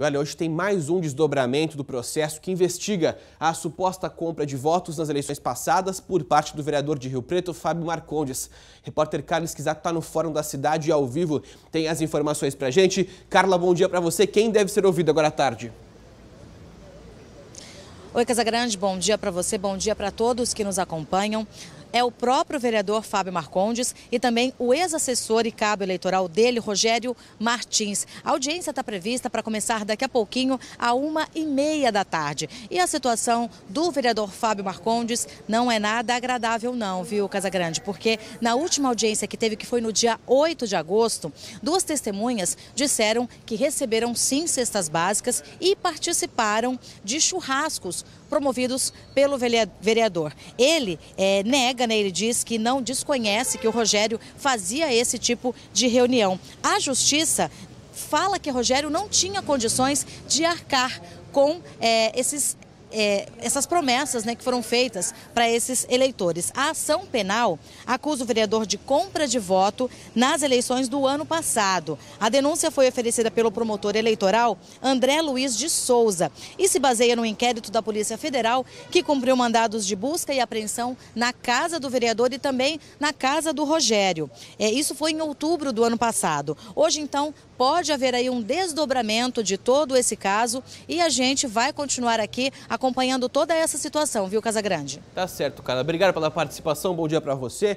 Olha, hoje tem mais um desdobramento do processo que investiga a suposta compra de votos nas eleições passadas por parte do vereador de Rio Preto, Fábio Marcondes. Repórter Carlos Quizato está no Fórum da Cidade e ao vivo tem as informações para a gente. Carla, bom dia para você. Quem deve ser ouvido agora à tarde? Oi, Casagrande, bom dia para você, bom dia para todos que nos acompanham é o próprio vereador Fábio Marcondes e também o ex-assessor e cabo eleitoral dele, Rogério Martins. A audiência está prevista para começar daqui a pouquinho, a uma e meia da tarde. E a situação do vereador Fábio Marcondes não é nada agradável não, viu, Casagrande? Porque na última audiência que teve, que foi no dia 8 de agosto, duas testemunhas disseram que receberam sim cestas básicas e participaram de churrascos promovidos pelo vereador. Ele é, nega nega, né? Ele diz que não desconhece que o Rogério fazia esse tipo de reunião. A justiça fala que Rogério não tinha condições de arcar com é, esses é, essas promessas né, que foram feitas para esses eleitores. A ação penal acusa o vereador de compra de voto nas eleições do ano passado. A denúncia foi oferecida pelo promotor eleitoral André Luiz de Souza e se baseia no inquérito da Polícia Federal que cumpriu mandados de busca e apreensão na casa do vereador e também na casa do Rogério. É, isso foi em outubro do ano passado. Hoje, então, pode haver aí um desdobramento de todo esse caso e a gente vai continuar aqui a acompanhando toda essa situação, viu, Casa Grande? Tá certo, cara. Obrigado pela participação. Bom dia para você.